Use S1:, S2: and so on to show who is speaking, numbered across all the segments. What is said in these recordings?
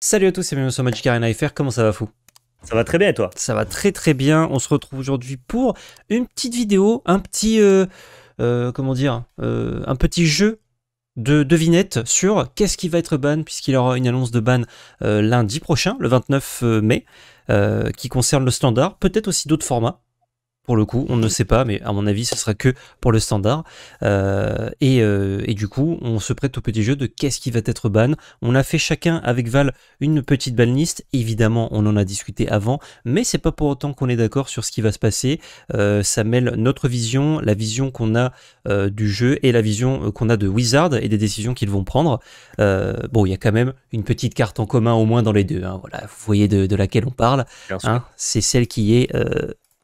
S1: Salut à tous c'est bienvenue sur Magic Arena FR, comment ça va fou ça va très bien et toi Ça va très très bien, on se retrouve aujourd'hui pour une petite vidéo, un petit, euh, euh, comment dire, euh, un petit jeu de devinette sur qu'est-ce qui va être ban, puisqu'il y aura une annonce de ban lundi prochain, le 29 mai, qui concerne le standard, peut-être aussi d'autres formats, pour le coup. On ne sait pas, mais à mon avis, ce sera que pour le standard. Euh, euh, et, du coup, on se prête au petit jeu de qu'est-ce qui va être ban. On a fait chacun avec Val une petite banliste. Évidemment, on en a discuté avant, mais c'est pas pour autant qu'on est d'accord sur ce qui va se passer. Euh, ça mêle notre vision, la vision qu'on a du jeu et la vision qu'on a de Wizard et des décisions qu'ils vont prendre. bon, il y a quand même une petite carte en commun au moins dans les deux. Hein. Voilà, vous voyez de, laquelle on parle. Hein. C'est celle qui est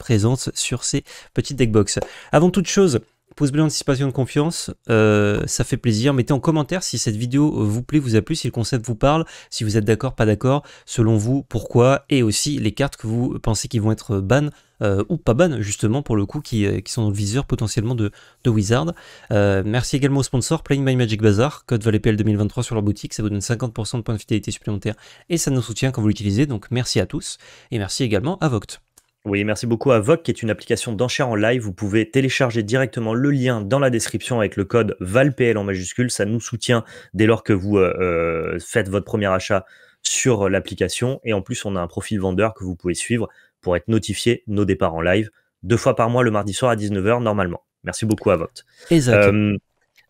S1: présence sur ces petites deckbox. Avant toute chose, pouce bleu anticipation de confiance, euh, ça fait plaisir. Mettez en commentaire si cette vidéo vous plaît, vous a plu, si le concept vous parle, si vous êtes d'accord, pas d'accord, selon vous, pourquoi, et aussi les cartes que vous pensez qui vont être ban euh, ou pas ban justement pour le coup euh, qui, sont dans le viseur potentiellement de, de Wizard. merci également au sponsor, Playing My Magic Bazaar, code ValetPL 2023 sur leur boutique, ça vous donne 50% de points de fidélité supplémentaires
S2: et ça nous soutient quand vous l'utilisez, donc merci à tous et merci également à Voct. Oui, merci beaucoup à Vogue, qui est une application d'enchères en live. Vous pouvez télécharger directement le lien dans la description avec le code VALPL en majuscule. Ça nous soutient dès lors que vous euh, euh, faites votre premier achat sur l'application. Et en plus, on a un profil vendeur que vous pouvez suivre pour être notifié nos départs en live deux fois par mois le mardi soir à 19h normalement. Merci beaucoup à VOT. Exactement. Euh,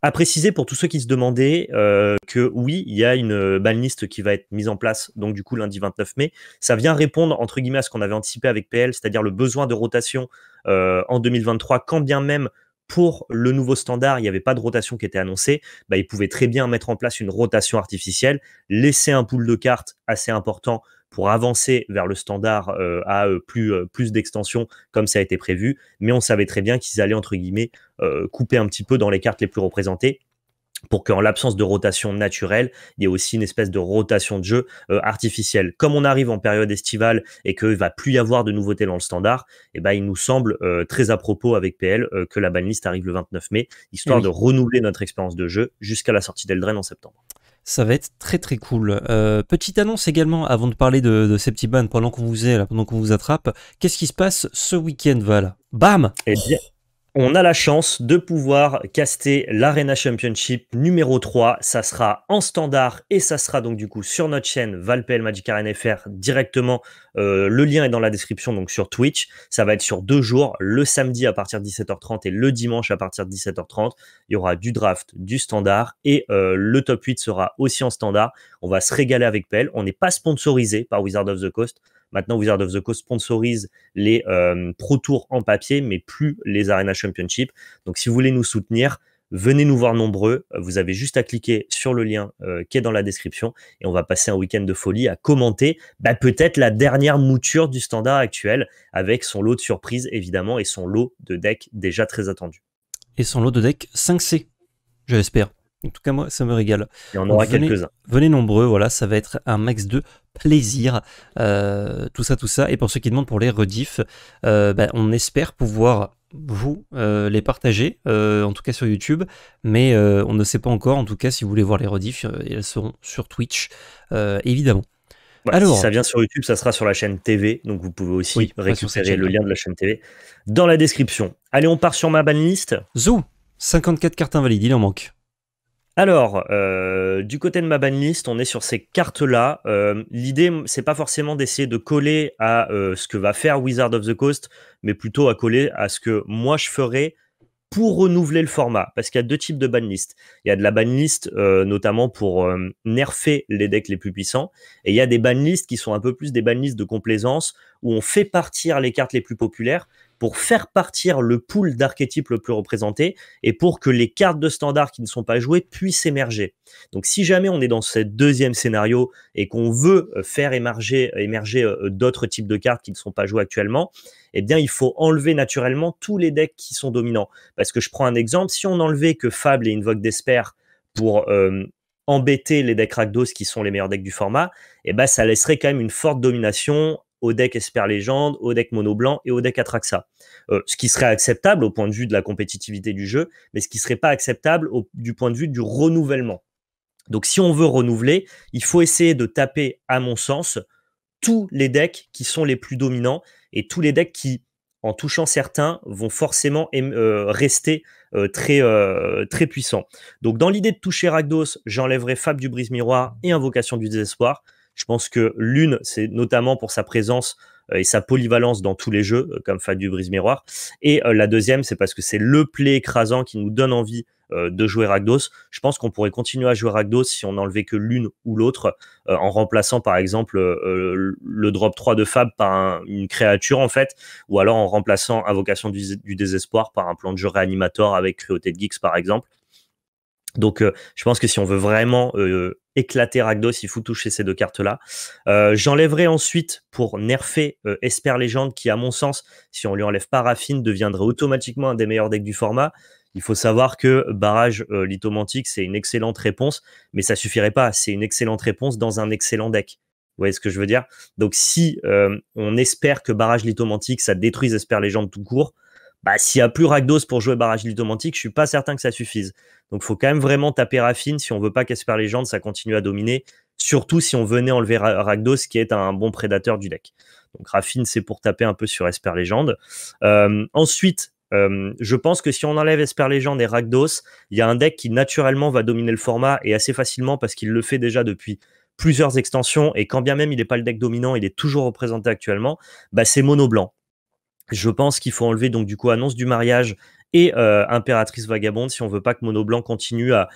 S2: à préciser pour tous ceux qui se demandaient euh, que oui, il y a une euh, balniste qui va être mise en place, donc du coup lundi 29 mai. Ça vient répondre entre guillemets à ce qu'on avait anticipé avec PL, c'est-à-dire le besoin de rotation euh, en 2023, quand bien même pour le nouveau standard, il n'y avait pas de rotation qui était annoncée, bah, ils pouvaient très bien mettre en place une rotation artificielle, laisser un pool de cartes assez important pour avancer vers le standard euh, à euh, plus, d'extension, euh, plus comme ça a été prévu, mais on savait très bien qu'ils allaient, entre guillemets, couper un petit peu dans les cartes les plus représentées pour qu'en l'absence de rotation naturelle, il y ait aussi une espèce de rotation de jeu euh, artificielle. Comme on arrive en période estivale et qu'il ne va plus y avoir de nouveautés dans le standard, eh ben, il nous semble euh, très à propos avec PL euh, que la banlist arrive le 29 mai, histoire eh de renouveler notre expérience de jeu jusqu'à la sortie d'Eldraine en septembre. Ça va être très très cool. petite annonce
S1: également avant de parler de, de ces pendant qu'on vous est là, pendant qu'on vous attrape. Qu'est-ce qui se passe ce week-end
S2: Val Bam et eh bien, on a la chance de pouvoir caster l'Arena Championship numéro 3. Ça sera en standard et ça sera donc du coup sur notre chaîne Valpel Magic Arena FR directement. Euh, le lien est dans la description, donc sur Twitch. Ça va être sur deux jours, le samedi à partir de 17h30 et le dimanche à partir de 17h30. Il y aura du draft, du standard et euh, le top 8 sera aussi en standard. On va se régaler avec Pell. On n'est pas sponsorisé par Wizard of the Coast. Maintenant, Wizard of the Coast sponsorise les euh, Pro Tours en papier, mais plus les Arena Championship. Donc, si vous voulez nous soutenir, venez nous voir nombreux. Vous avez juste à cliquer sur le lien euh, qui est dans la description et on va passer un week-end de folie à commenter bah, peut-être la dernière mouture du standard actuel avec son lot de surprises, évidemment, et son lot de decks déjà très attendu.
S1: Et son lot de decks 5C, j'espère en tout cas, moi, ça me régale. Il y aura quelques-uns. Venez nombreux, voilà, ça va être un max de plaisir. Euh, tout ça, tout ça. Et pour ceux qui demandent pour les rediffs, euh, bah, on espère pouvoir vous euh, les partager, en tout cas sur YouTube, mais on ne sait pas encore. En tout cas, si vous voulez voir les rediffs, elles seront sur Twitch, évidemment.
S2: Alors, si ça vient sur YouTube, ça sera sur la chaîne TV, donc vous pouvez aussi récupérer le lien de la chaîne TV dans la description. Allez, on part sur ma banlist. Zou, 54 cartes invalides, il en manque. Alors, euh, du côté de ma banlist, on est sur ces cartes-là. Euh, l'idée, c'est pas forcément d'essayer de coller à euh, ce que va faire Wizard of the Coast, mais plutôt à coller à ce que moi je ferais pour renouveler le format. Parce qu'il y a deux types de banlist. Il y a de la banlist, notamment pour nerfer les decks les plus puissants, et il y a des banlists qui sont un peu plus des banlists de complaisance, où on fait partir les cartes les plus populaires, pour faire partir le pool d'archétypes le plus représenté et pour que les cartes de standard qui ne sont pas jouées puissent émerger. Donc si jamais on est dans ce deuxième scénario et qu'on veut euh, faire émerger, euh, d'autres types de cartes qui ne sont pas jouées actuellement, eh bien il faut enlever naturellement tous les decks qui sont dominants. Parce que je prends un exemple, si on enlevait que Fable et Invoke d'Esper pour euh, embêter les decks Rakdos qui sont les meilleurs decks du format, et eh ben ça laisserait quand même une forte domination au deck Esper Légende, au deck Mono Blanc et au deck Atraxa. Euh, ce qui serait acceptable au point de vue de la compétitivité du jeu, mais ce qui serait pas acceptable du point de vue du renouvellement. Donc si on veut renouveler, il faut essayer de taper, à mon sens, tous les decks qui sont les plus dominants et tous les decks qui, en touchant certains, vont forcément euh, rester euh, très, très puissants. Donc dans l'idée de toucher Ragdos, j'enlèverai Fab du Brise Miroir et Invocation du Désespoir. Je pense que l'une, c'est notamment pour sa présence euh, et sa polyvalence dans tous les jeux, euh, comme Fab du Brise Miroir. Et euh, la deuxième, c'est parce que c'est le play écrasant qui nous donne envie de jouer Ragdos. Je pense qu'on pourrait continuer à jouer Ragdos si on n'enlevait que l'une ou l'autre, en remplaçant par exemple le drop 3 de Fab par une créature en fait, ou alors en remplaçant Invocation du, désespoir par un plan de jeu réanimateur avec Créauté de Geeks par exemple. Donc je pense que si on veut vraiment éclater Ragdos, il faut toucher ces deux cartes-là. Euh, j'enlèverai ensuite, pour nerfer euh, Esper Légende, qui à mon sens, si on lui enlève pas Raffine, deviendrait automatiquement un des meilleurs decks du format. Il faut savoir que Barrage euh, Lithomantique, c'est une excellente réponse, mais ça suffirait pas. C'est une excellente réponse dans un excellent deck. Vous voyez ce que je veux dire Donc si on espère que Barrage Lithomantique, ça détruise Esper Légende tout court, bah, s'il n'y a plus Ragdos pour jouer barrage lithomantique, je suis pas certain que ça suffise. Donc, il faut quand même vraiment taper Raffine si on veut pas qu'Esper Légende, ça continue à dominer. Surtout si on venait enlever Ragdos, qui est un bon prédateur du deck. Donc, Raffine, c'est pour taper un peu sur Esper Légende. Euh, ensuite, euh, je pense que si on enlève Esper Légende et Ragdos, il y a un deck qui naturellement va dominer le format et assez facilement parce qu'il le fait déjà depuis plusieurs extensions et quand bien même il n'est pas le deck dominant, il est toujours représenté actuellement, bah c'est mono blanc. Je pense qu'il faut enlever donc du coup annonce du mariage et euh, impératrice vagabonde si on veut pas que Mono Blanc continue à,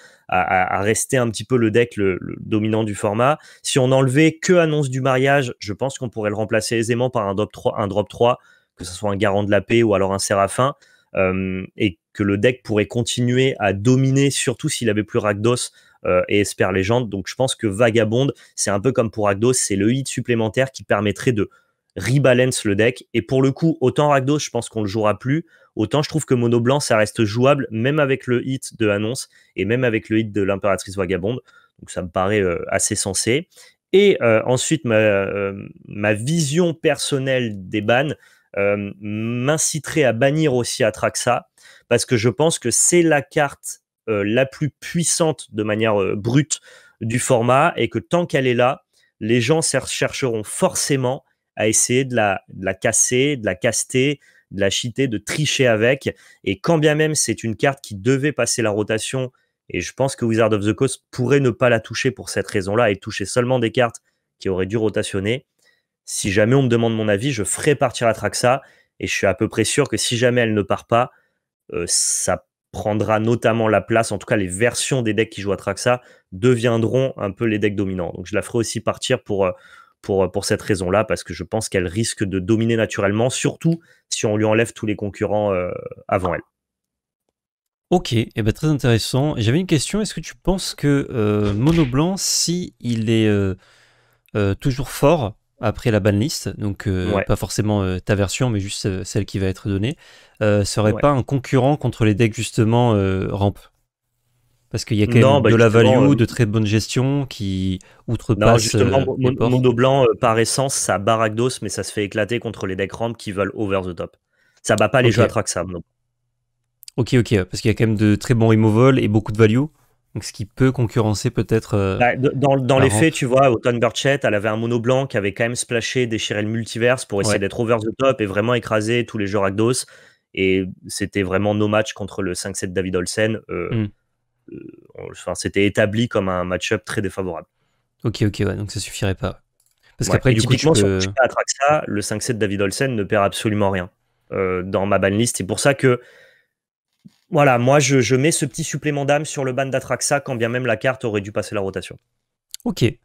S2: rester un petit peu le deck le, dominant du format. Si on enlevait que annonce du mariage, je pense qu'on pourrait le remplacer aisément par un drop 3, un drop 3 que ce soit un garant de la paix ou alors un séraphin, euh, et que le deck pourrait continuer à dominer, surtout s'il avait plus ragdos euh, et Espère Légende. Donc je pense que Vagabonde, c'est un peu comme pour Ragdos, c'est le hit supplémentaire qui permettrait de rebalance le deck. Et pour le coup, autant Ragdos, je pense qu'on le jouera plus. Autant je trouve que Mono Blanc, ça reste jouable, même avec le hit de Annonce et même avec le hit de l'Impératrice Vagabonde. Donc ça me paraît euh, assez sensé. Et euh, ensuite, euh, ma, vision personnelle des bans m'inciterait à bannir aussi Atraxa, parce que je pense que c'est la carte la plus puissante de manière brute du format, et que tant qu'elle est là, les gens chercheront forcément à essayer de la, la casser, de la caster, de la cheater, de tricher avec. Et quand bien même c'est une carte qui devait passer la rotation, et je pense que Wizard of the Coast pourrait ne pas la toucher pour cette raison-là et toucher seulement des cartes qui auraient dû rotationner. Si jamais on me demande mon avis, je ferai partir Atraxa et je suis à peu près sûr que si jamais elle ne part pas, euh, ça prendra notamment la place, en tout cas les versions des decks qui jouent Atraxa deviendront un peu les decks dominants. Donc je la ferai aussi partir pour, euh, pour, pour cette raison-là, parce que je pense qu'elle risque de dominer naturellement, surtout si on lui enlève tous les concurrents euh, avant elle. Ok, et eh ben, très intéressant. J'avais
S1: une question, est-ce que tu penses que euh, Mono Blanc, si il est euh, toujours fort après la banlist, donc pas forcément ta version, mais juste celle qui va être donnée, serait pas un concurrent contre les decks justement rampes parce qu'il y a quand même bah, de la value, euh, de très bonne gestion qui outrepasse. Non, euh, justement,
S2: Blanc, euh, par essence, ça bat d'os, mais ça se fait éclater contre les decks ramps qui veulent over the top. Ça bat pas les jeux à
S1: Ok, ok, parce qu'il y a quand même de très bons removal et beaucoup de value. Donc, ce qui peut concurrencer peut-être. Bah, dans, les faits,
S2: tu vois, Autumn Burchett, elle avait un mono blanc qui avait quand même splashé, déchiré le multiverse pour essayer d'être over the top et vraiment écraser tous les jeux Rakdos. Et c'était vraiment no match contre le 5-7 David Olsen. Hmm. Euh, enfin, c'était établi comme un match-up très défavorable.
S1: Ok, ok, donc ça suffirait pas.
S2: Parce qu'après, typiquement, coup, sur Atraxa, le 5-7 David Olsen ne perd absolument rien euh, dans ma ban C'est pour ça que, voilà, moi, je, mets ce petit supplément d'âme sur le ban d'Atraxa quand bien même la carte aurait dû passer la rotation.
S1: Ok. et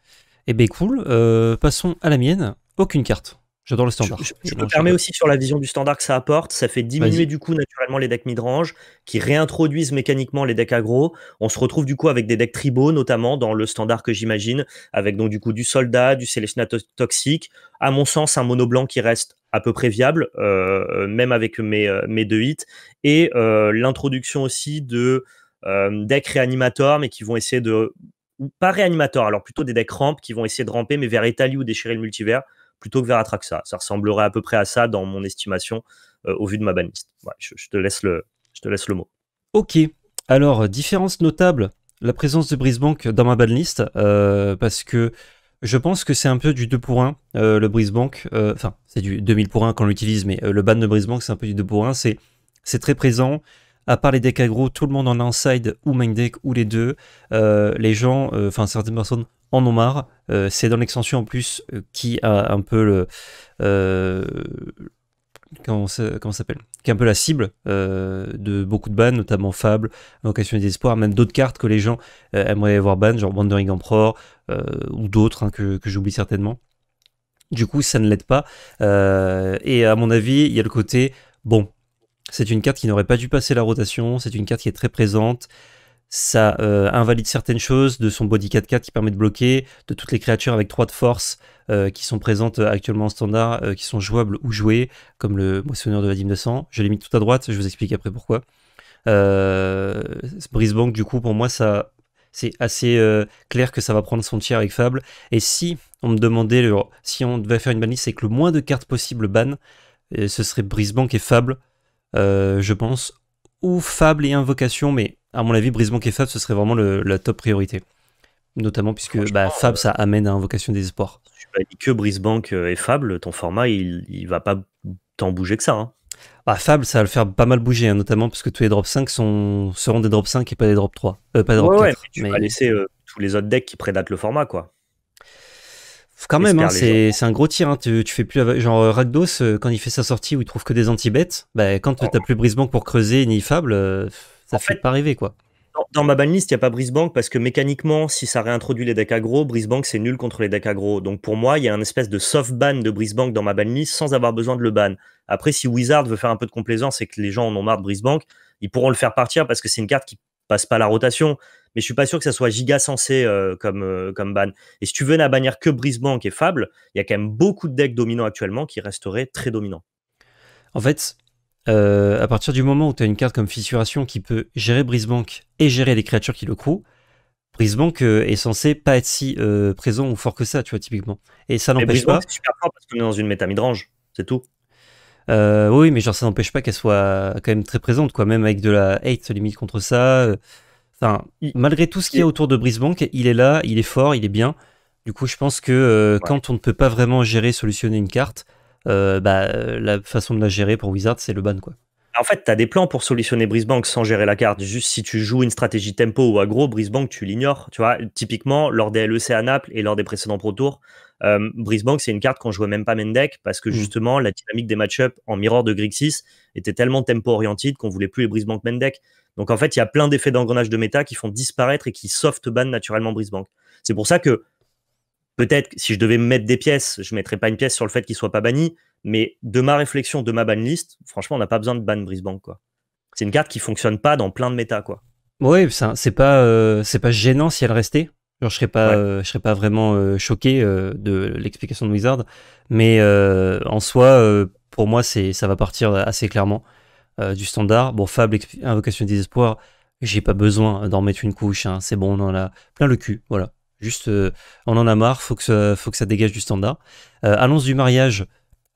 S1: eh bien, cool. Euh, passons
S2: à la mienne. Aucune carte le standard. Je, te permets aussi sur la vision du standard que ça apporte. Ça fait diminuer du coup naturellement les decks midrange, qui réintroduisent mécaniquement les decks aggro. On se retrouve du coup avec des decks tribaux, notamment dans le standard que j'imagine, avec donc du coup du soldat, du sélectionnat toxique. À mon sens, un mono blanc qui reste à peu près viable, euh, même avec mes, euh, mes, deux hits. Et euh, l'introduction aussi de decks réanimateurs, mais qui vont essayer de. ou Pas réanimateurs, alors plutôt des decks rampes qui vont essayer de ramper, mais vers Italie ou déchirer le multivers plutôt que vers Atraxa. Ça ressemblerait à peu près à ça dans mon estimation euh, au vu de ma banlist. je, te laisse le, je te laisse le mot. Ok.
S1: Alors, différence notable, la présence de Brisbank dans ma banlist, euh, parce que je pense que c'est un peu du 2 pour 1, euh, le Brisbank. Enfin, c'est du 2000 pour 1 quand on l'utilise, mais le ban de Brisbank, c'est un peu du 2 pour 1. C'est très présent à part les decks aggro, tout le monde en inside ou main deck ou les deux. les gens, enfin certaines personnes en Omar, euh, c'est dans l'extension en plus euh, qui a un peu le. Euh, comment s'appelle Qui est un peu la cible de beaucoup de bans, notamment Fable, Invocation des Espoirs, même d'autres cartes que les gens aimeraient avoir ban, genre Wandering Emperor ou d'autres hein, que, que j'oublie certainement. Du coup, ça ne l'aide pas. et à mon avis, il y a le côté bon, c'est une carte qui n'aurait pas dû passer la rotation, c'est une carte qui est très présente ça euh, invalide certaines choses de son body 4 4 qui permet de bloquer, de toutes les créatures avec 3 de force euh, qui sont présentes euh, actuellement en standard, qui sont jouables ou jouées, comme le moissonneur de la dîme de sang. Je l'ai mis tout à droite, je vous explique après pourquoi. Euh, Brisebank, du coup, pour moi, ça c'est assez clair que ça va prendre son tiers avec Fable. Et si on me demandait, si on devait faire une banlist avec le moins de cartes possible ban, ce serait Brisebank et Fable, je pense, ou Fable et Invocation, mais à mon avis, Brisbank et Fab, ce serait vraiment la top priorité. Notamment puisque bah, Fab, euh, ça amène à Invocation des Espoirs. Tu pas
S2: dit que Brisbank et Fable, ton format, il, il va pas tant bouger que ça. Hein.
S1: Bah, Fable, ça va le faire pas mal bouger, hein, notamment parce que tous les drops 5 sont, seront des drops 5 et pas des drops 3. Euh, pas 4.
S2: tu vas laisser euh, tous les autres decks qui prédatent le format, quoi.
S1: Quand même, hein, c'est un gros tir. Hein. Tu, fais plus. Genre, Ragdos quand il fait sa sortie où il trouve que des anti-bêtes,
S2: bah, quand oh. tu n'as plus Brisbank pour creuser ni Fable, ça fait, pas rêver quoi. Dans, ma banlist, il n'y a pas Brisbank parce que mécaniquement, si ça réintroduit les decks aggro, Brisbank c'est nul contre les decks aggro. Donc pour moi, il y a un espèce de soft ban de Brisbank dans ma banlist sans avoir besoin de le ban. Après, si Wizard veut faire un peu de complaisance et que les gens en ont marre de Brisbank, ils pourront le faire partir parce que c'est une carte qui passe pas la rotation. Mais je suis pas sûr que ça soit giga sensé euh, comme, euh, comme ban. Et si tu veux la bannière que Brisbank et Fable, il y a quand même beaucoup de decks dominants actuellement qui resteraient très dominants. En fait,
S1: euh, à partir du moment où tu as une carte comme Fissuration qui peut gérer Brisebank et gérer les créatures qui le crouent, Brisebank euh, est censé pas être si euh, présent ou fort que ça, tu vois, typiquement. Et ça n'empêche pas. C'est super fort parce qu'on est dans une méta midrange, c'est tout. oui, mais genre ça n'empêche pas qu'elle soit quand même très présente, quoi. Même avec de la hate limite contre ça. Enfin, malgré tout ce qu'il y a autour de Brisebank, il est là, il est fort, il est bien. Du coup, je pense que quand on ne peut pas vraiment gérer, solutionner une carte, euh, bah, euh, la façon de la gérer pour Wizard, c'est le ban.
S2: Quoi. En fait, tu as des plans pour solutionner Brisbank sans gérer la carte. Juste si tu joues une stratégie tempo ou aggro, Brisbank tu l'ignores. Tu vois, typiquement, lors des LEC à Naples et lors des précédents Pro Tours euh, c'est une carte qu'on jouait même pas main parce que mm. justement, la dynamique des match-up en mirror de Grixis était tellement tempo orientée qu'on voulait plus les Brisbank main Donc en fait, il y a plein d'effets d'engrenage de méta qui font disparaître et qui soft ban naturellement Brisbank C'est pour ça que Peut-être si je devais mettre des pièces, je ne mettrais pas une pièce sur le fait qu'il ne soit pas banni, mais de ma réflexion, de ma ban franchement, on n'a pas besoin de ban Brisbane Quoi. C'est une carte qui fonctionne pas dans plein de méta. Quoi.
S1: Ouais, c'est pas, euh, c'est pas gênant si elle restait. je serais pas, je serais pas vraiment euh, choqué euh, de l'explication de Wizard, mais en soi, pour moi, c'est, ça va partir assez clairement du standard. Bon, Fable, Invocation du Désespoir, j'ai pas besoin d'en mettre une couche. Hein. C'est bon, on en a plein le cul. Voilà. Juste, euh, on en a marre, faut que ça, faut que ça dégage du standard. Euh, annonce du mariage,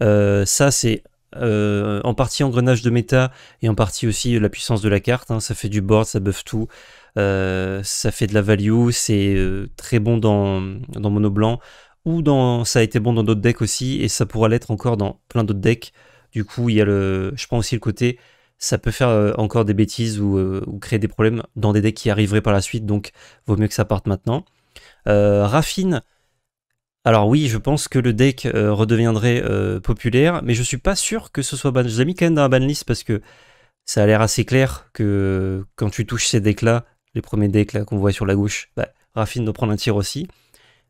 S1: euh, ça c'est en partie engrenage de méta et en partie aussi la puissance de la carte. Hein. ça fait du board, ça buff tout, ça fait de la value, c'est très bon dans, mono blanc ou dans ça a été bon dans d'autres decks aussi et ça pourra l'être encore dans plein d'autres decks. Du coup, il y a le, je prends aussi le côté ça peut faire encore des bêtises ou, créer des problèmes dans des decks qui arriveraient par la suite, donc vaut mieux que ça parte maintenant. Euh, Raffine, alors oui, je pense que le deck euh, redeviendrait euh, populaire, mais je suis pas sûr que ce soit ban. Je l'ai mis quand même dans la banlist parce que ça a l'air assez clair que quand tu touches ces decks-là, les premiers decks là qu'on voit sur la gauche, bah, Raffine doit prendre un tir aussi.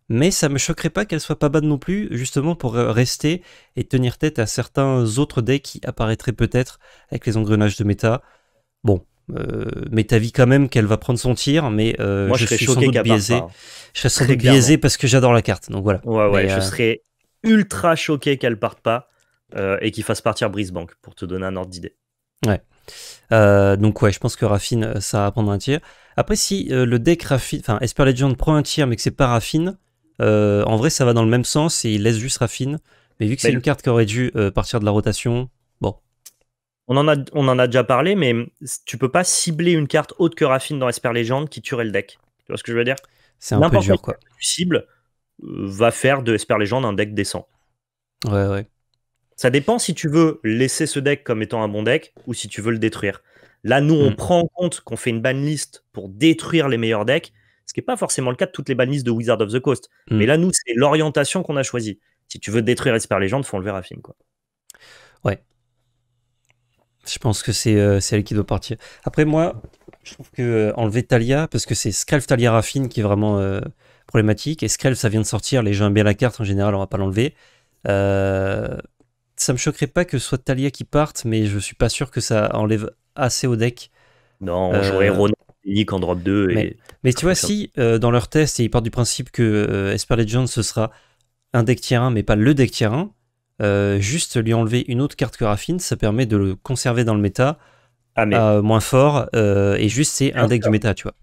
S1: Mais ça me choquerait pas qu'elle soit pas ban non plus, justement pour rester et tenir tête à certains autres decks qui apparaîtraient peut-être avec les engrenages de méta. Bon, euh, mais t'as vu quand même qu'elle va prendre son tir, mais euh, Moi, je, serais choqué biaisé. Je serais biaisé parce que j'adore la carte, donc voilà. Ouais, ouais, je euh, serais
S2: ultra choqué qu'elle parte pas et qu'il fasse partir Brisbank, pour te donner un ordre d'idée.
S1: Ouais. donc ouais, je pense que Raffine, ça va prendre un tir. Après, si le deck Raffine, enfin Esper Legend prend un tir mais que c'est pas Raffine, en vrai ça va dans le même sens et il laisse juste Raffine. Mais vu que bah, c'est une carte qui aurait dû partir de la rotation,
S2: on en, a, on en a déjà parlé, mais tu peux pas cibler une carte haute que Raffine dans Esper Légende qui tuerait le deck. Tu vois ce que je veux dire C'est un peu dur, quoi. Cible euh, va faire de Esper Légende un deck décent. Ouais, ouais. Ça dépend si tu veux laisser ce deck comme étant un bon deck ou si tu veux le détruire. Là, nous, on hmm. prend en compte qu'on fait une banlist pour détruire les meilleurs decks, ce qui n'est pas forcément le cas de toutes les banlistes de Wizard of the Coast. Hmm. Mais là, nous, c'est l'orientation qu'on a choisie. Si tu veux détruire Esper Légende, faut enlever Raffine, quoi. Ouais,
S1: je pense que euh, c'est elle qui doit partir. Après, moi, je trouve que euh, enlever Talia, parce que c'est Skrelf, Talia, Raffine qui est vraiment euh, problématique. Et Skrelf, ça vient de sortir, les gens aiment bien la carte en général, on va pas l'enlever. ça me choquerait pas que ce soit Talia qui parte, mais je suis pas sûr que ça enlève assez au deck. Non, on jouerait Ronan
S2: en drop 2.
S1: Mais, tu vois, si dans leur test, et ils partent du principe que Esper Legends, ce sera un deck tier 1, mais pas le deck tier 1, euh, juste lui enlever une autre carte que Raffine, ça permet de le conserver
S2: dans le méta ah, moins fort, euh, et juste c'est un deck du méta, tu vois.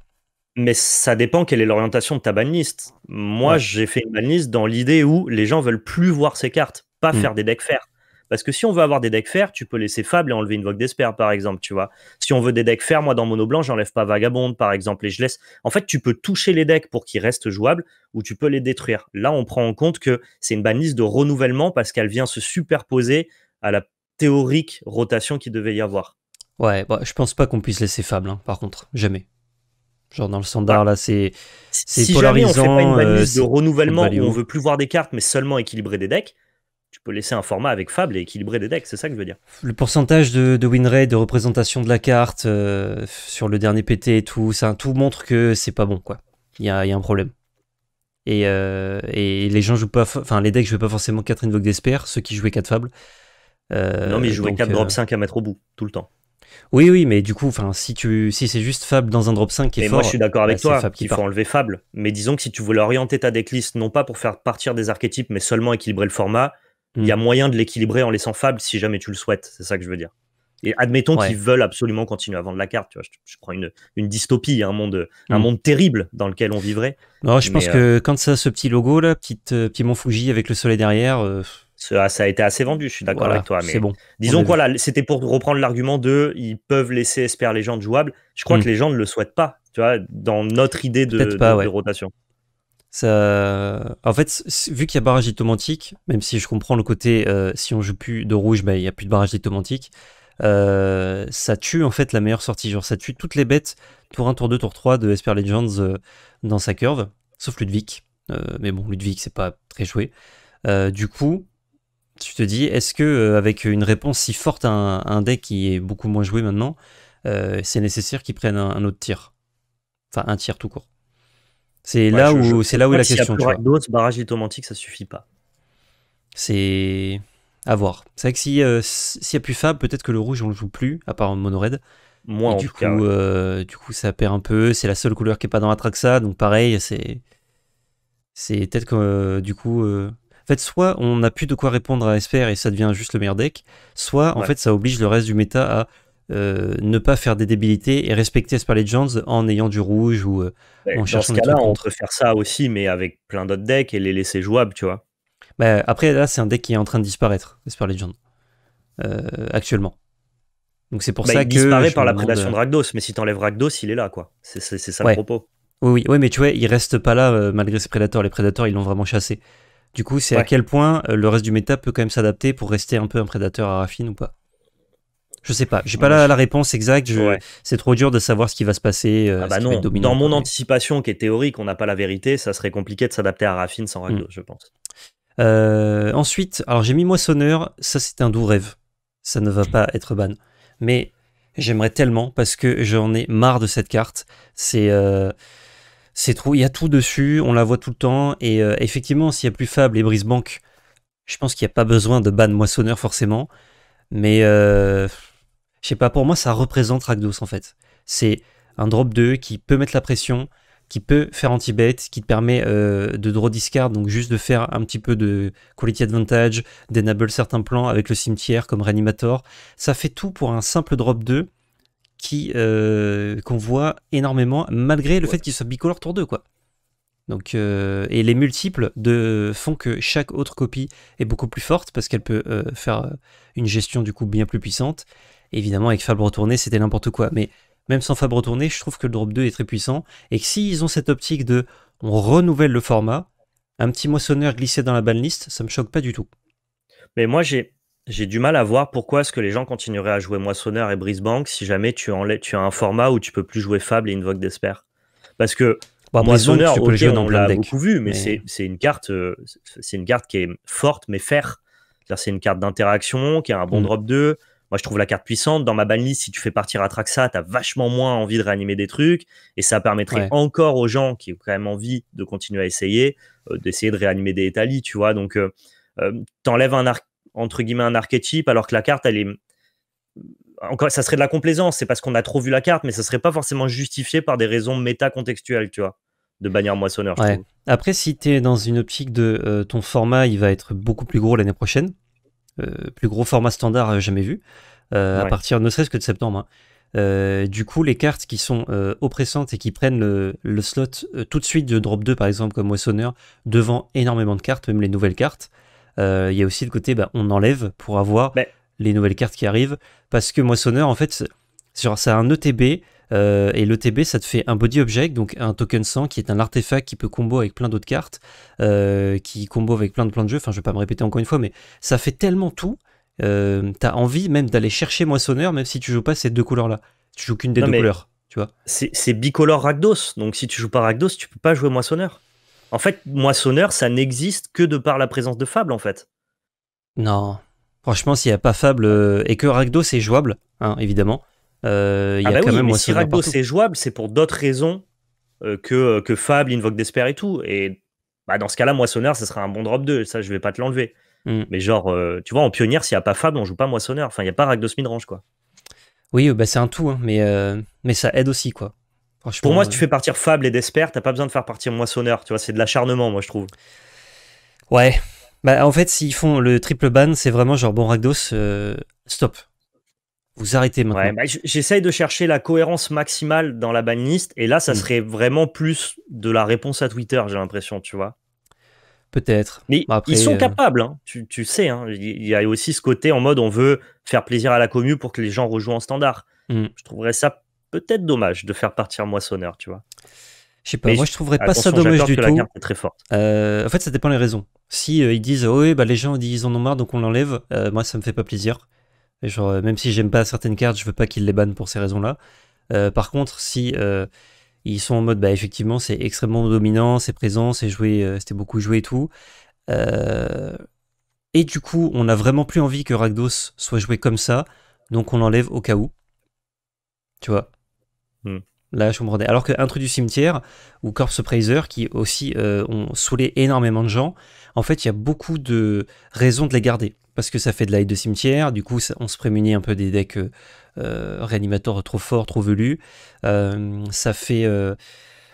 S2: Mais ça dépend quelle est l'orientation de ta banlist. Moi, j'ai fait une banlist dans l'idée où les gens veulent plus voir ces cartes, pas hmm. faire des decks fertes parce que si on veut avoir des decks fer, tu peux laisser Fable et enlever une Vogue d'Esper, par exemple, tu vois. Si on veut des decks fer, moi, dans Mono Blanc, j'enlève pas Vagabonde, par exemple, et je laisse. En fait, tu peux toucher les decks pour qu'ils restent jouables ou tu peux les détruire. Là, on prend en compte que c'est une banliste de renouvellement parce qu'elle vient se superposer à la théorique rotation qu'il devait y avoir. Ouais, bah, je pense pas qu'on puisse laisser Fable, hein, par contre, jamais. Genre dans le standard, bah, là, c'est si polarisant. on fait pas une euh, de renouvellement où on veut plus voir des cartes, mais seulement équilibrer des decks, peut laisser un format avec fable et équilibrer des decks, c'est ça que je veux dire.
S1: Le pourcentage de, de win rate, de représentation de la carte euh, sur le dernier PT et tout, ça, tout montre que c'est pas bon, quoi. Il y a, y a, un problème. Et, euh, et, les gens jouent pas, enfin les decks jouent pas forcément 4 Invoke d'Esper, ceux qui jouaient 4 Fable. Euh, non, mais ils jouaient 4 drop 5 à mettre
S2: au bout, tout le temps.
S1: Oui, oui, mais du coup, enfin, si tu, si c'est juste Fable dans un drop 5 qui est fort, moi je suis d'accord avec bah, toi, qu'il faut
S2: enlever Fable. Mais disons que si tu voulais orienter ta decklist non pas pour faire partir des archétypes, mais seulement équilibrer le format, il y a hmm. moyen de l'équilibrer en laissant Fable si jamais tu le souhaites, c'est ça que je veux dire. Et admettons qu'ils veulent absolument continuer à vendre la carte. Tu vois, je, prends une, dystopie, un monde, un hmm. monde terrible dans lequel on vivrait. je pense que
S1: euh, quand ça ce petit logo là, petite, euh, petit mont Fuji avec le soleil
S2: derrière. Euh, ah, ça, a été assez vendu, je suis d'accord avec toi. bon. Disons quoi c'était pour reprendre l'argument de ils peuvent laisser les gens jouables », Je crois que hmm. les gens ne le souhaitent pas, tu vois, dans notre idée de, pas, de rotation.
S1: En fait, vu qu'il y a barrage automatique, même si je comprends le côté euh, si on joue plus de rouge, bah, il n'y a plus de barrage automatique, euh, ça tue en fait la meilleure sortie. Genre, ça tue toutes les bêtes tour 1, tour 2, tour 3 de Esper Legends euh, dans sa curve, sauf Ludwig. mais bon, Ludwig, c'est pas très joué. du coup, tu te dis, est-ce que avec une réponse si forte à un, deck qui est beaucoup moins joué maintenant, c'est nécessaire qu'il prenne un autre tir Enfin, un tir tout court. C'est là, où c'est là où la question.
S2: d'autres a barrage automatique, ça suffit pas.
S1: C'est à voir. C'est vrai que euh, s'il y a plus Fab, peut-être que le rouge on le joue plus, à part en mono red. Moi, en du tout coup, euh, du coup, ça perd un peu. C'est la seule couleur qui est pas dans Atraxa, donc pareil, c'est c'est peut-être que euh, du coup. En fait, soit on n'a plus de quoi répondre à Esper et ça devient juste le meilleur deck, soit en fait ça oblige le reste du méta à euh, ne pas faire des débilités et respecter Spa Legends en ayant du rouge ou euh,
S2: en cherchant Dans ce cas-là, on peut faire ça aussi, mais avec plein d'autres decks et les laisser jouables, tu vois.
S1: Bah, après, là, c'est un deck qui est en train de disparaître, Spa Legends, euh, actuellement. Donc c'est pour bah, ça qu'il disparaît par la prédation de
S2: Ragdos, mais si t'enlèves ragdos il est là, quoi. C'est ça le propos.
S1: Oui, oui, mais tu vois, il reste pas là malgré ses prédateurs. Les prédateurs, ils l'ont vraiment chassé. Du coup, c'est à quel point le reste du méta peut quand même s'adapter pour rester un peu un prédateur à Raffine ou pas je sais pas, j'ai pas la, réponse exacte. C'est trop dur de savoir ce qui va se passer. Euh, ah bah Dans mon
S2: anticipation qui est théorique, on n'a pas la vérité. Ça serait compliqué de s'adapter à Raffine sans Rakdos, hmm. je pense.
S1: Euh, ensuite, alors j'ai mis Moissonneur. Ça, c'est un doux rêve. Ça ne va pas être ban. Mais j'aimerais tellement parce que j'en ai marre de cette carte. C'est euh, c'est trop. Il y a tout dessus. On la voit tout le temps. Et effectivement, s'il y a plus Fable et Brise je pense qu'il n'y a pas besoin de ban Moissonneur forcément. Mais je sais pas, pour moi, ça représente Rakdos en fait. C'est un drop 2 qui peut mettre la pression, qui peut faire anti-bet, qui te permet euh, de draw discard, donc juste de faire un petit peu de quality advantage, d'enable certains plans avec le cimetière comme reanimator. Ça fait tout pour un simple drop 2 qui euh, qu'on voit énormément malgré le fait qu'il soit bicolore tour 2 quoi. Donc euh, et les multiples font que chaque autre copie est beaucoup plus forte parce qu'elle peut faire une gestion du coup bien plus puissante Évidemment, avec Fable retourné, c'était n'importe quoi. Mais même sans Fable retourné, je trouve que le drop 2 est très puissant. Et que s'ils ont cette optique de on renouvelle le format, un petit moissonneur glissé dans la banlist, ça me
S2: choque pas du tout. Mais moi, j'ai. J'ai du mal à voir pourquoi est-ce que les gens continueraient à jouer Moissonneur et Brisbane si jamais tu, tu as un format où tu peux plus jouer Fable et Invoke d'Esper. Parce que Moissonneur, on l'a beaucoup vu, mais, c'est une carte, euh, c'est une carte qui est forte mais faire. C'est une carte d'interaction qui a un bon mm. drop 2. Moi, je trouve la carte puissante. Dans ma banlieue, si tu fais partir Atraxa, tu as vachement moins envie de réanimer des trucs. Et ça permettrait encore aux gens qui ont quand même envie de continuer à essayer, euh, d'essayer de réanimer des Italis, tu vois. Donc, euh, euh, tu enlèves un, entre guillemets, un archétype, alors que la carte, elle est. Encore, ça serait de la complaisance. C'est parce qu'on a trop vu la carte, mais ça serait pas forcément justifié par des raisons méta-contextuelles, tu vois de bannir moissonneur.
S1: Après, si tu es dans une optique de ton format, il va être beaucoup plus gros l'année prochaine. Euh, plus gros format standard euh, jamais vu, euh, à partir ne serait-ce que de septembre. Hein. du coup, les cartes qui sont oppressantes et qui prennent le, slot tout de suite de drop 2, par exemple, comme Moissonneur, devant énormément de cartes, même les nouvelles cartes. Il y a aussi le côté, bah, on enlève pour avoir les nouvelles cartes qui arrivent. Parce que Moissonneur, en fait, c'est un ETB euh, et et l'ETB, ça te fait un body object, donc un token 100, qui est un artefact qui peut combo avec plein d'autres cartes, euh, qui combo avec plein de plein de jeux. Enfin, je vais pas me répéter encore une fois, mais ça fait tellement tout. Euh, t'as envie même d'aller chercher Moissonneur, même si
S2: tu joues pas ces deux couleurs-là. Tu joues qu'une des deux couleurs, tu vois. C'est bicolore ragdos donc si tu joues pas ragdos tu peux pas jouer Moissonneur. En fait, Moissonneur, ça n'existe que de par la présence de Fable, en fait.
S1: Non. Franchement, s'il n'y a pas Fable et que ragdos est jouable, hein, évidemment, euh, ah bah oui, mais si
S2: c'est jouable, c'est pour d'autres raisons euh, que, euh, que Fable, Invoke Desper et tout. Et bah, dans ce cas-là, Moissonneur, ça sera un bon drop 2. Ça, je vais pas te l'enlever. Mm. Mais genre, tu vois, en pionnière, s'il n'y a pas Fable, on joue pas Moissonneur. Enfin, il n'y a pas Ragdos Midrange, quoi. Oui, bah, c'est un tout,
S1: hein, mais, mais ça aide aussi, quoi. Pour moi, si tu fais
S2: partir Fable et tu t'as pas besoin de faire partir Moissonneur. Tu vois, c'est de l'acharnement, moi, je trouve.
S1: Ouais. Bah, en
S2: fait, s'ils font le triple ban, c'est vraiment genre, bon, Ragdos, stop. Vous arrêtez maintenant. Bah, j'essaye de chercher la cohérence maximale dans la banniste, et là, ça hmm. serait vraiment plus de la réponse à Twitter, j'ai l'impression, tu vois. Peut-être. Mais ils sont euh, capables, hein. tu, sais. Hein, il y a aussi ce côté en mode on veut faire plaisir à la commu pour que les gens rejouent en standard. Hmm. Je trouverais ça peut-être dommage de faire partir Moissonneur, tu vois. Je sais pas, moi je trouverais pas ça dommage du tout. très
S1: forte. Euh, en fait, ça dépend des raisons. Si euh, ils disent, oh oui, bah, les gens disent ils en ont marre donc on l'enlève, moi ça me fait pas plaisir. Euh, même si j'aime pas certaines cartes, je veux pas qu'ils les bannent pour ces raisons-là. Euh, par contre, si euh, ils sont en mode, bah effectivement, c'est extrêmement dominant, c'est présent, c'est joué, c'était beaucoup joué et tout. et du coup, on n'a vraiment plus envie que Ragdos soit joué comme ça, donc on l'enlève au cas où. Tu vois hmm. Là, je comprenais. Alors que Intrus du cimetière ou Corpse Praiser, qui aussi ont saoulé énormément de gens, en fait, il y a beaucoup de raisons de les garder parce que ça fait de l'aide de cimetière, du coup on se prémunit un peu des decks euh, euh, réanimateurs trop forts, trop velus. Euh, ça fait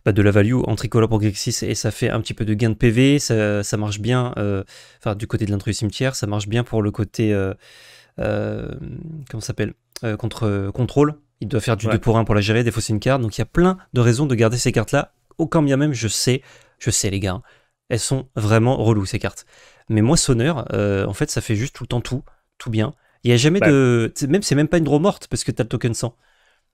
S1: bah, de la value en tricolore pour Grixis et ça fait un petit peu de gain de PV, ça, marche bien, enfin du côté de l'intrus cimetière, ça marche bien pour le côté, comment s'appelle, contre contrôle. Il doit faire du 2 pour 1 pour la gérer, défausser une carte. Donc il y a plein de raisons de garder ces cartes-là, au quand bien même je sais, je sais les gars, hein. Elles sont vraiment reloues, ces cartes. Mais moissonneur, euh, en fait, ça fait juste tout le temps tout, tout bien. Il n'y a jamais bah. de. Même, c'est même pas une draw morte parce que tu as le token 100.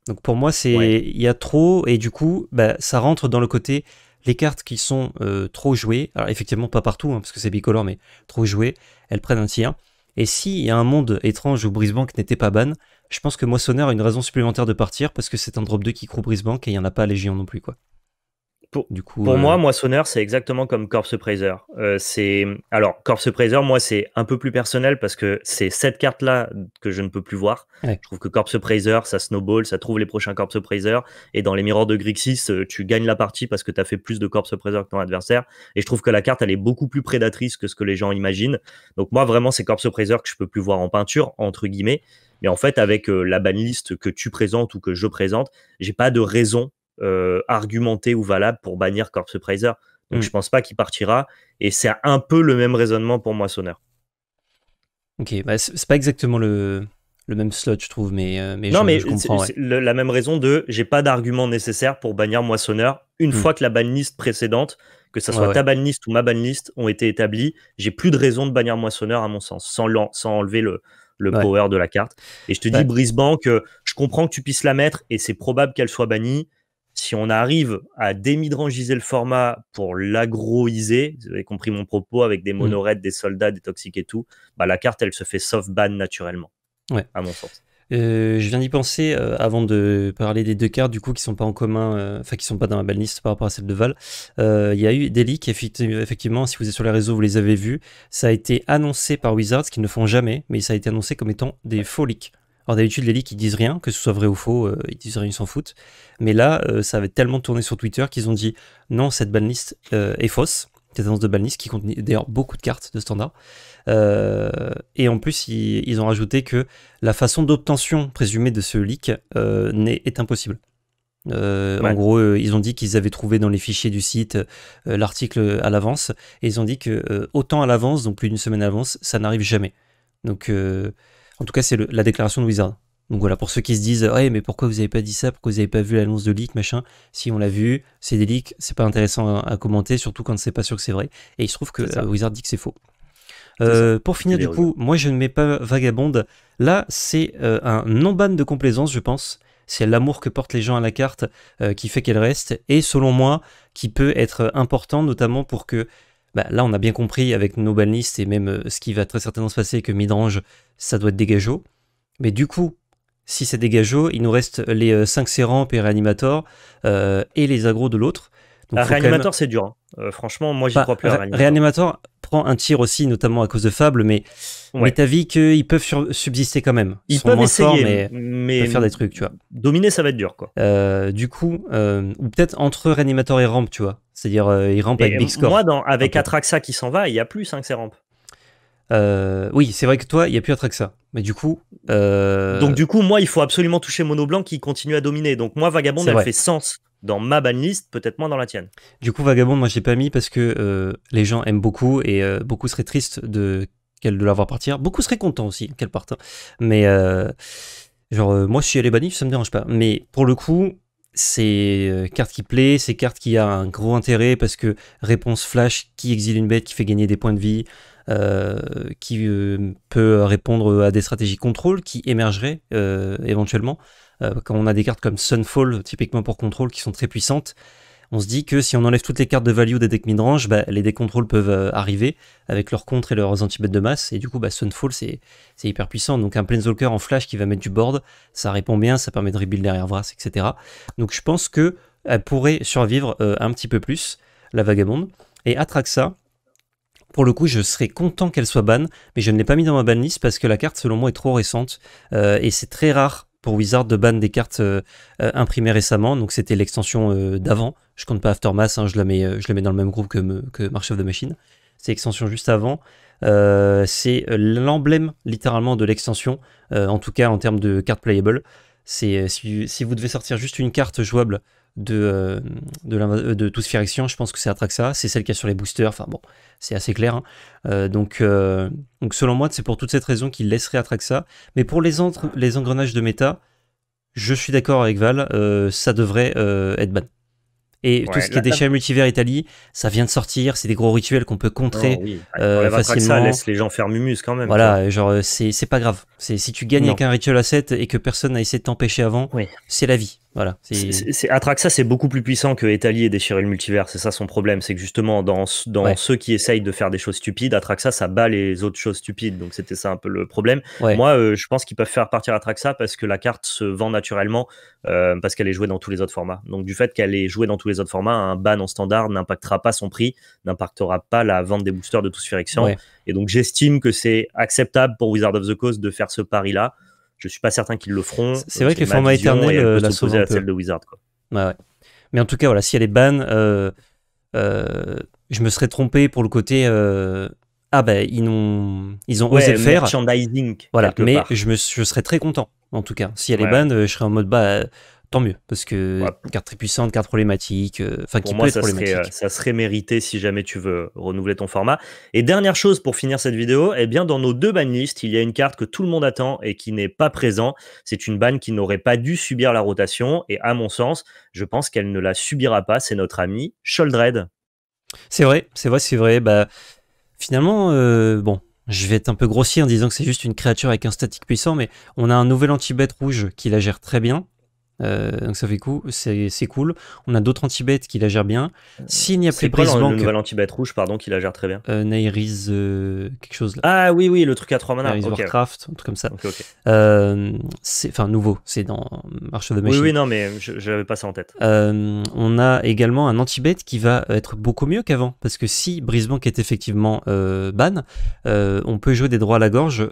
S1: Donc pour moi, c'est il y a trop, et du coup, bah, ça rentre dans le côté les cartes qui sont euh, trop jouées. Alors effectivement, pas partout, hein, parce que c'est bicolore, mais trop jouées, elles prennent un tiers. Et s'il il y a un monde étrange où Brisbank n'était pas ban, je pense que Moissonneur a une raison supplémentaire de partir parce que c'est un drop 2 qui croue Brisbank et il n'y en a pas à Légion non plus. quoi. Pour, du euh, moi,
S2: Moissonneur, c'est exactement comme Corpse Praiser. Euh, c'est alors Corpse Praiser, moi, c'est un peu plus personnel parce que c'est cette carte-là que je ne peux plus voir. Je trouve que Corpse Praiser, ça snowball, ça trouve les prochains Corpse Praiser. Et dans les miroirs de Grixis, euh, tu gagnes la partie parce que tu as fait plus de Corpse Praiser que ton adversaire. Et je trouve que la carte, elle est beaucoup plus prédatrice que ce que les gens imaginent. Donc moi, vraiment, c'est Corpse Praiser que je peux plus voir en peinture, entre guillemets. Mais en fait, avec la banlist que tu présentes ou que je présente, j'ai pas de raison euh, argumenté ou valable pour bannir Corpse Praiser. Donc je hmm. je pense pas qu'il partira. Et c'est un peu le même raisonnement pour Moissonneur.
S1: Ok, bah, c'est pas exactement le, même slot, je trouve, mais, euh, non, mais c'est
S2: la même raison de j'ai pas d'argument nécessaire pour bannir Moissonneur une hmm. fois que la banlist précédente, que ça soit ta banlist ou ma banlist, ont été établies. J'ai plus de raison de bannir Moissonneur à mon sens, sans, sans enlever le, le power de la carte. Et je te dis, Brisbane que je comprends que tu puisses la mettre et c'est probable qu'elle soit bannie si on arrive à démidrangiser le format pour l'agroiser, vous avez compris mon propos, avec des mm. monoraids, des soldats, des toxiques et tout, bah la carte, elle se fait soft ban naturellement, ouais. à mon sens.
S1: Euh, je viens d'y penser euh, avant de parler des deux cartes du coup qui sont pas en commun, euh, enfin qui sont pas dans ma liste par rapport à celle de Val. Il y a eu des leaks effectivement. Si vous êtes sur les réseaux, vous les avez vus. Ça a été annoncé par Wizards, qu'ils ne font jamais, mais ça a été annoncé comme étant des faux leaks. Alors d'habitude, les leaks, ils disent rien, que ce soit vrai ou faux, euh, ils disent rien, ils s'en foutent. Mais là, euh, ça avait tellement tourné sur Twitter qu'ils ont dit non, cette banlist euh, est fausse, cette annonce de banlist qui contient d'ailleurs beaucoup de cartes de standard. et en plus, ils, ont rajouté que la façon d'obtention présumée de ce leak est, impossible. En gros, ils ont dit qu'ils avaient trouvé dans les fichiers du site l'article à l'avance, et ils ont dit que autant à l'avance, donc plus d'une semaine à l'avance, ça n'arrive jamais. Donc en tout cas, c'est la déclaration de Wizard. Donc voilà, pour ceux qui se disent, ouais, mais pourquoi vous n'avez pas dit ça, pourquoi vous n'avez pas vu l'annonce de leak, machin. Si on l'a vu, c'est des leaks, c'est pas intéressant à, commenter, surtout quand on sait pas sûr que c'est vrai. Et il se trouve que euh, Wizard dit que c'est faux. Euh, pour finir, du coup, moi je ne mets pas Vagabonde. Là, c'est euh, un non-ban de complaisance, je pense. C'est l'amour que portent les gens à la carte qui fait qu'elle reste, et selon moi, qui peut être important, notamment pour que bah, là on a bien compris avec nos balistes et même euh, ce qui va très certainement se passer que Midrange, ça doit être dégageo. Mais du coup, si c'est dégageo, il nous reste les 5 euh, sérants et Reanimator euh, et les agros de l'autre. Ah, Réanimateur
S2: c'est dur. Hein. Euh, franchement, moi, j'y bah, crois plus.
S1: Réanimateur prend un tir aussi, notamment à cause de Fable, mais ouais. mais t'as vu qu'ils peuvent subsister quand même. Ils, peuvent essayer, mais, faire des trucs, tu vois. Dominer, ça va être dur, quoi. Euh, du coup, euh, ou peut-être entre Réanimateur et Ramp, tu vois. C'est-à-dire, ils rampe avec Big Score. Moi,
S2: avec Atraxa qui s'en va, il y a plus hein, que ces rampes.
S1: oui, c'est vrai que toi, il n'y a plus Atraxa. Mais du coup. Donc, du
S2: coup, moi, il faut absolument toucher Mono Blanc qui continue à dominer. Donc, moi, Vagabond, elle fait sens dans ma banlist, peut-être moins dans la tienne.
S1: Du coup, Vagabond, moi, j'ai pas mis parce que euh, les gens aiment beaucoup et euh, beaucoup seraient tristes de qu'elle de la voir partir. Beaucoup seraient contents aussi qu'elle parte. Hein. Mais euh, genre, moi, si elle est bannie, ça me dérange pas. Mais pour le coup, c'est carte qui plaît, c'est carte qui a un gros intérêt parce que réponse flash qui exile une bête, qui fait gagner des points de vie, qui peut répondre à des stratégies contrôle qui émergeraient éventuellement. Euh, quand on a des cartes comme Sunfall, typiquement pour contrôle, qui sont très puissantes, on se dit que si on enlève toutes les cartes de value des decks midrange, bah, les decks contrôle peuvent euh, arriver avec leurs contre et leurs anti de masse. Et du coup, bah, Sunfall, c'est hyper puissant. Donc un Planeswalker en flash qui va mettre du board, ça répond bien, ça permet de rebuild derrière Vras, etc. Donc je pense que elle pourrait survivre euh, un petit peu plus, la Vagabonde. Et Atraxa, pour le coup, je serais content qu'elle soit ban, mais je ne l'ai pas mis dans ma ban list parce que la carte, selon moi, est trop récente et c'est très rare pour Wizard de ban des cartes euh, euh, imprimées récemment. Donc c'était l'extension euh, d'avant. Je compte pas Aftermath, hein, je, la mets, je mets dans le même groupe que, March of the Machine. C'est l'extension juste avant. c'est l'emblème littéralement de l'extension, en tout cas en termes de cartes playable. C'est si, vous devez sortir juste une carte jouable de, euh, de, euh, de tout je pense que c'est Atraxa, c'est celle qui a sur les boosters, enfin bon, c'est assez clair. Hein. Euh, donc, donc selon moi, c'est pour toute cette raison qu'il laisserait Atraxa. Mais pour les, les engrenages de méta, je suis d'accord avec Val, ça devrait être ban. Et tout ce qui est déchets multivers Italie, ça vient de sortir, c'est des gros rituels qu'on peut oh contrer euh, facilement. Ça laisse les
S2: gens faire mumuse quand même. Voilà, genre euh, c'est pas grave. Si tu gagnes avec
S1: un rituel à 7 et que personne n'a essayé de t'empêcher avant, c'est la vie. Voilà. C'est
S2: Atraxa, c'est beaucoup plus puissant que Italie et déchirer le multivers. C'est ça son problème, c'est que justement dans dans ceux qui essayent de faire des choses stupides, Atraxa ça bat les autres choses stupides. Donc c'était ça un peu le problème. Moi, euh, je pense qu'ils peuvent faire partir Atraxa parce que la carte se vend naturellement parce qu'elle est jouée dans tous les autres formats. Donc du fait qu'elle est jouée dans tous les les autres formats, un ban en standard n'impactera pas son prix, n'impactera pas la vente des boosters de tous les Et donc j'estime que c'est acceptable pour Wizard of the Coast de faire ce pari-là. Je suis pas certain qu'ils le feront. C'est vrai que les formats éternels euh, la à celle de Wizard.
S1: Mais en tout cas, voilà, si elle est ban, je me serais trompé pour le côté euh, ah ben ils ont ils ont osé le faire merchandising voilà mais je me je serais très content en tout cas si elle est ban
S2: je serais en mode bah tant mieux, parce que carte très puissante, carte problématique, euh, enfin qui peut être ça problématique. Euh, ça serait mérité si jamais tu veux renouveler ton format. Et dernière chose pour finir cette vidéo, eh bien dans nos deux listes, il y a une carte que tout le monde attend et qui n'est pas présent. C'est une banne qui n'aurait pas dû subir la rotation, et à mon sens, je pense qu'elle ne la subira pas. C'est notre ami Sholdred.
S1: C'est vrai, c'est vrai, c'est vrai. Bah, finalement, euh, bon, je vais être un peu grossier en disant que c'est juste une créature avec un statique puissant, mais on a un nouvel anti-bête rouge qui la gère très bien. Euh, donc ça fait cool, c'est cool. On a d'autres anti-bêtes qui la gèrent bien.
S2: Euh, S'il n'y a plus Brise Le nouvel anti rouge, pardon, qui la gère très bien.
S1: Euh, euh, quelque chose là. Ah oui,
S2: oui, le truc à 3 mana. Warcraft, un truc comme ça. Ok.
S1: c'est Enfin, nouveau, c'est dans March de the Machine. Oui, oui, non,
S2: mais je n'avais pas ça en tête.
S1: on a également un anti-bête qui va être beaucoup mieux qu'avant. Parce que si Brise Blanc est effectivement ban, on peut jouer des droits à la gorge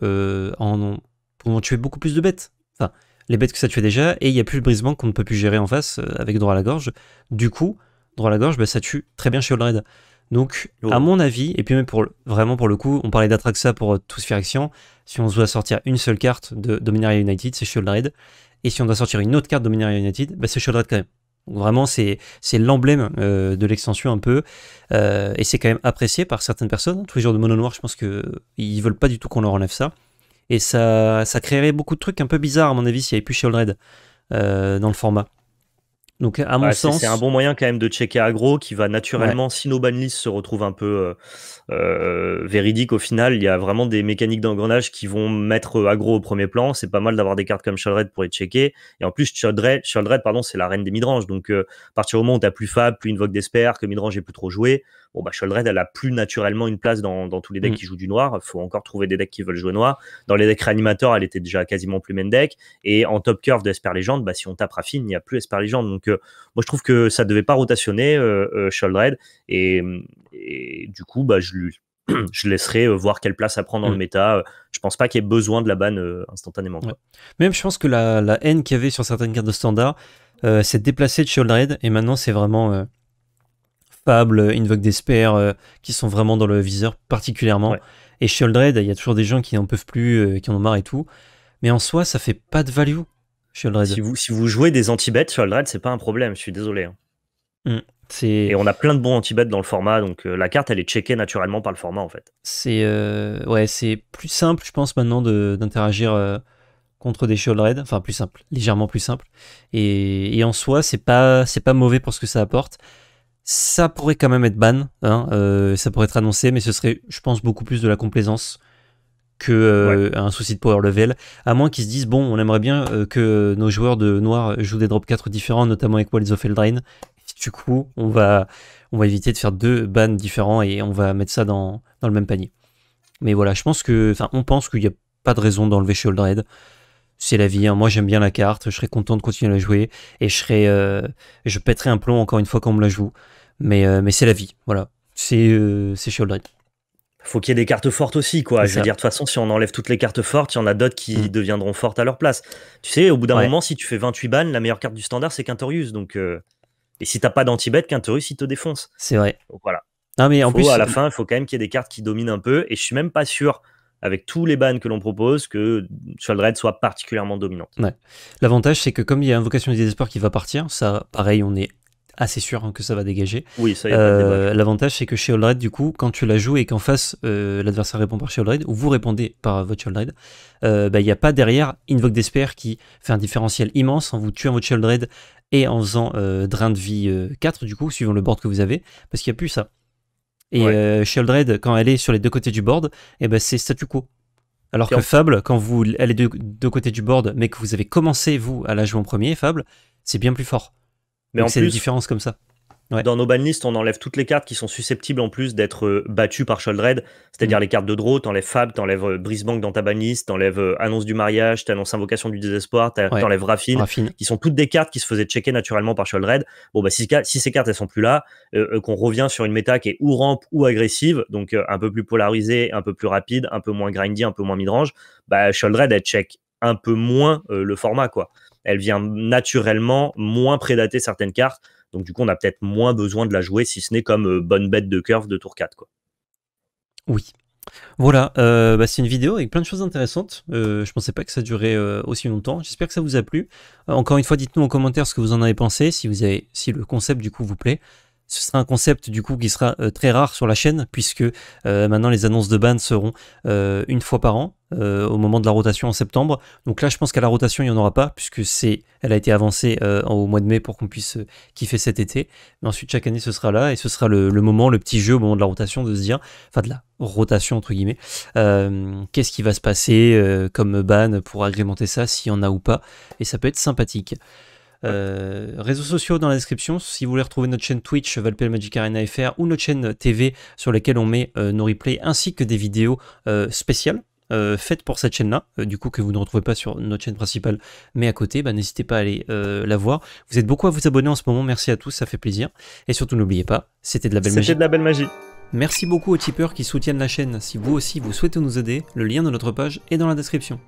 S1: en, en, tuer beaucoup plus de bêtes. Enfin les bêtes que ça tuait déjà, et il n'y a plus le brisement qu'on ne peut plus gérer en face euh, avec droit à la gorge. Du coup, droit à la gorge, bah, ça tue très bien chez Old Donc, à oh. mon avis, et puis même pour, vraiment pour le coup, on parlait d'Atraxa pour euh, tous tout Action, Si on doit sortir une seule carte de Dominaria United, c'est Old Raid. Et si on doit sortir une autre carte de Dominaria United, bah, c'est Old Red quand même. vraiment, c'est l'emblème euh, de l'extension un peu. et c'est quand même apprécié par certaines personnes. Tous les de Mono Noir, je pense qu'ils ne veulent pas du tout qu'on leur enlève ça. Et ça, ça créerait beaucoup de trucs un peu bizarres, à mon avis, s'il n'y avait plus Shieldred euh, dans le format. Donc, à mon sens. C'est un bon
S2: moyen quand même de checker aggro qui va naturellement, si nos banlists se retrouvent un peu euh, euh véridiques au final, il y a vraiment des mécaniques d'engrenage qui vont mettre euh, aggro au premier plan. C'est pas mal d'avoir des cartes comme Shaldred pour les checker. Et en plus, Shaldred, pardon, c'est la reine des Midrange, Donc, euh, à partir du moment où t'as plus Fab, plus Invoke d'Esper, que midrange est plus trop joué, bon, bah, elle a plus naturellement une place dans, tous les decks mmh. qui jouent du noir. Faut encore trouver des decks qui veulent jouer noir. Dans les decks réanimateurs, elle était déjà quasiment plus main deck. Et en top curve d'esper Légende, bah, si on tape Raffine, il n'y a plus Esper Légende. Donc, moi, je trouve que ça devait pas rotationner euh, euh, Sholdred et, et, du coup, bah, je lui je laisserai euh, voir quelle place à prendre dans le mm. méta. Je pense pas qu'il y ait besoin de la banne instantanément.
S1: Même, je pense que la, haine qu'il y avait sur certaines cartes de standard s'est déplacée de Sholdred et maintenant c'est vraiment Fable, Invoke Despair qui sont vraiment dans le viseur particulièrement. Et Sholdred il y a toujours des gens qui n'en peuvent plus, qui en ont marre et tout. Mais en soi, ça fait pas de value. Si
S2: vous, jouez des anti-bêtes, red, c'est pas un problème, je suis désolé. Hein. Mmh, et on a plein de bons anti-bêtes dans le format, donc euh, la carte elle est checkée naturellement par le format en fait.
S1: C'est euh, ouais, plus simple, je pense, maintenant d'interagir de, euh, contre des Shieldred, enfin plus simple, légèrement plus simple. Et, en soi, c'est pas pas mauvais pour ce que ça apporte. Ça pourrait quand même être ban, hein, ça pourrait être annoncé, mais ce serait, je pense, beaucoup plus de la complaisance que euh, un souci de power level, à moins qu'ils se disent bon, on aimerait bien euh, que nos joueurs de noir jouent des drops 4 différents, notamment avec Walls of Eldraine. Du coup, on va, on va éviter de faire deux bans différents et on va mettre ça dans, le même panier. Mais voilà, je pense que, enfin, on pense qu'il n'y a pas de raison d'enlever Shieldred. C'est la vie. Hein. Moi, j'aime bien la carte. Je serais content de continuer à la jouer et je serais, euh, je pèterai un plomb encore une fois quand on me la joue. Mais, mais c'est la vie. Voilà, c'est c'est Shieldred
S2: faut qu'il y ait des cartes fortes aussi, quoi. Je veux dire, de toute façon, si on enlève toutes les cartes fortes, il y en a d'autres qui mm. deviendront fortes à leur place. Tu sais, au bout d'un moment, si tu fais 28 bannes, la meilleure carte du standard, c'est Quintorius. Donc, euh, Et si t'as pas d'anti-bet, Quintorius, il te défonce. C'est vrai. voilà.
S1: Non, mais en plus. À la fin,
S2: il faut quand même qu'il y ait des cartes qui dominent un peu. Et je suis même pas sûr, avec tous les bans que l'on propose, que Shaldred soit particulièrement dominante.
S1: Ouais. L'avantage, c'est que comme il y a Invocation des désespoir qui va partir, ça, pareil, on est ah, c'est sûr hein, que ça va dégager. Oui, ça euh, L'avantage, c'est que chez du coup, quand tu la joues et qu'en face, euh, l'adversaire répond par chez ou vous répondez par votre All il euh, bah, y n'y a pas derrière Invoke Despair qui fait un différentiel immense en vous tuant votre Shield et en faisant drain de vie 4, du coup, suivant le board que vous avez, parce qu'il n'y a plus ça. Et chez quand elle est sur les deux côtés du board, et eh ben, c'est statu quo. Alors que Fable, quand vous est de, deux côtés du board, mais que vous avez commencé, vous, à la jouer en premier, Fable, c'est bien plus fort. Mais en plus, comme ça.
S2: Dans nos banlistes, on enlève toutes les cartes qui sont susceptibles en plus d'être euh, battues par Sholdred, c'est-à-dire mm. les cartes de draw, t'enlèves Fab, t'enlèves euh, Brisbank dans ta banlist, t'enlèves euh, Annonce du mariage, t'annonces Invocation du désespoir, t'enlèves ouais. Raffine, qui sont toutes des cartes qui se faisaient checker naturellement par Sholdred. Bon, bah, si, ces cartes elles sont plus là, qu'on revient sur une méta qui est ou rampe ou agressive, donc un peu plus polarisée, un peu plus rapide, un peu moins grindy, un peu moins midrange, bah, Sholdred elle check un peu moins le format, quoi elle vient naturellement moins prédater certaines cartes. Donc du coup, on a peut-être moins besoin de la jouer, si ce n'est comme euh, bonne bête de curve de tour 4. Quoi.
S1: Oui. Voilà, euh, bah, c'est une vidéo avec plein de choses intéressantes. je euh, je pensais pas que ça durait aussi longtemps. J'espère que ça vous a plu. encore une fois, dites-nous en commentaire ce que vous en avez pensé, si, vous avez, si le concept du coup vous plaît ce sera un concept du coup qui sera très rare sur la chaîne puisque maintenant les annonces de ban seront une fois par an euh, au moment de la rotation en septembre. Donc là, je pense qu'à la rotation, il n'y en aura pas, puisque c'est, elle a été avancée euh, au mois de mai pour qu'on puisse euh, kiffer cet été. Mais ensuite, chaque année, ce sera là, et ce sera le, moment, le petit jeu au moment de la rotation, de se dire, enfin de la rotation entre guillemets, qu'est-ce qui va se passer comme ban pour agrémenter ça, s'il y en a ou pas, et ça peut être sympathique. réseaux sociaux dans la description. Si vous voulez retrouver notre chaîne Twitch, Valpel Magic Arena FR ou notre chaîne TV sur laquelle on met nos replays ainsi que des vidéos spéciales euh, faites pour cette chaîne-là, euh, du coup que vous ne retrouvez pas sur notre chaîne principale, mais à côté, bah, n'hésitez pas à aller euh, la voir. Vous êtes beaucoup à vous abonner en ce moment, merci à tous, ça fait plaisir. Et surtout, n'oubliez pas, c'était de la belle magie. C'était de la belle magie. Merci beaucoup aux tipeurs qui soutiennent la chaîne. Si vous aussi vous souhaitez nous aider, le lien de notre page est dans la description.